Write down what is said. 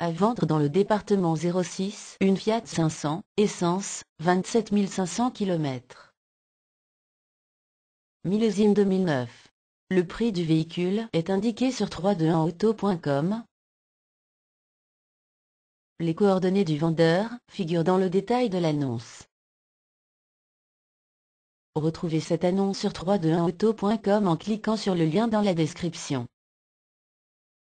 À vendre dans le département 06, une Fiat 500, essence, 27 500 km. Millésime 2009. Le prix du véhicule est indiqué sur 321auto.com. Les coordonnées du vendeur figurent dans le détail de l'annonce. Retrouvez cette annonce sur 321auto.com en cliquant sur le lien dans la description.